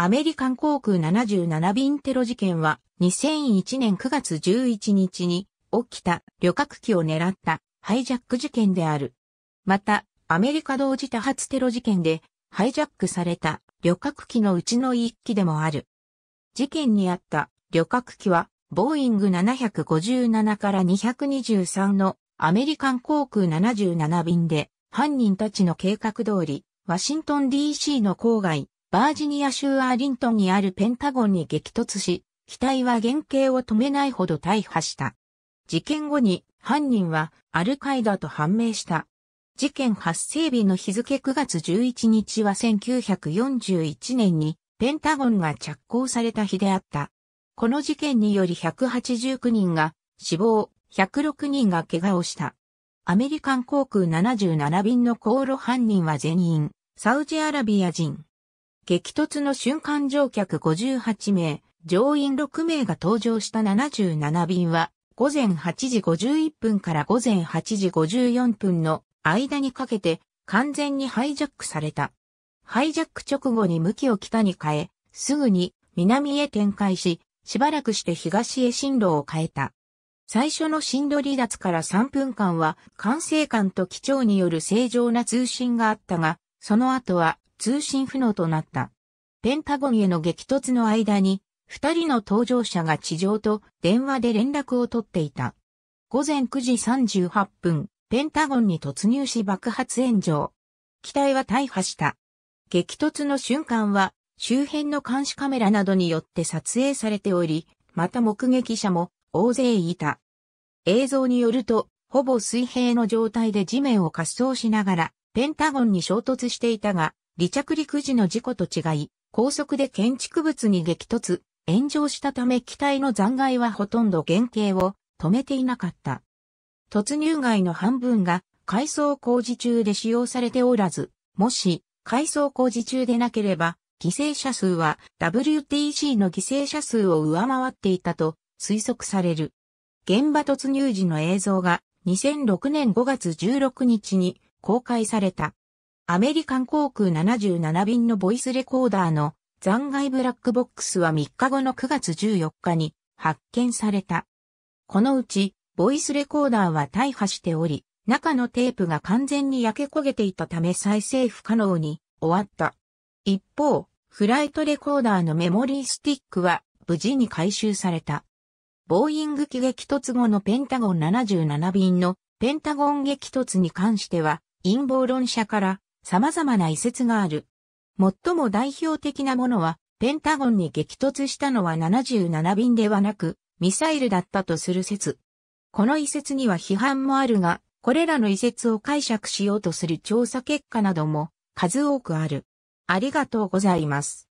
アメリカン航空77便テロ事件は2001年9月11日に起きた旅客機を狙ったハイジャック事件である。また、アメリカ同時多発テロ事件でハイジャックされた旅客機のうちの一機でもある。事件にあった旅客機はボーイング757から223のアメリカン航空77便で犯人たちの計画通りワシントン DC の郊外バージニア州アーリントンにあるペンタゴンに激突し、機体は原型を止めないほど大破した。事件後に犯人はアルカイダと判明した。事件発生日の日付9月11日は1941年にペンタゴンが着工された日であった。この事件により189人が死亡、106人が怪我をした。アメリカン航空77便の航路犯人は全員、サウジアラビア人。激突の瞬間乗客58名、乗員6名が搭乗した77便は、午前8時51分から午前8時54分の間にかけて完全にハイジャックされた。ハイジャック直後に向きを北に変え、すぐに南へ展開し、しばらくして東へ進路を変えた。最初の進路離脱から3分間は管制官と機長による正常な通信があったが、その後は通信不能となった。ペンタゴンへの激突の間に、二人の搭乗者が地上と電話で連絡を取っていた。午前9時38分、ペンタゴンに突入し爆発炎上。機体は大破した。激突の瞬間は、周辺の監視カメラなどによって撮影されており、また目撃者も大勢いた。映像によると、ほぼ水平の状態で地面を滑走しながら、ペンタゴンに衝突していたが、離着陸時の事故と違い、高速で建築物に激突、炎上したため機体の残骸はほとんど原型を止めていなかった。突入外の半分が改装工事中で使用されておらず、もし改装工事中でなければ、犠牲者数は WTC の犠牲者数を上回っていたと推測される。現場突入時の映像が2006年5月16日に公開された。アメリカン航空77便のボイスレコーダーの残骸ブラックボックスは3日後の9月14日に発見された。このうち、ボイスレコーダーは大破しており、中のテープが完全に焼け焦げていたため再生不可能に終わった。一方、フライトレコーダーのメモリースティックは無事に回収された。ボーイング機激突後のペンタゴン77便のペンタゴン激突に関しては陰謀論者から様々な遺説がある。最も代表的なものは、ペンタゴンに激突したのは77便ではなく、ミサイルだったとする説。この遺説には批判もあるが、これらの遺説を解釈しようとする調査結果なども数多くある。ありがとうございます。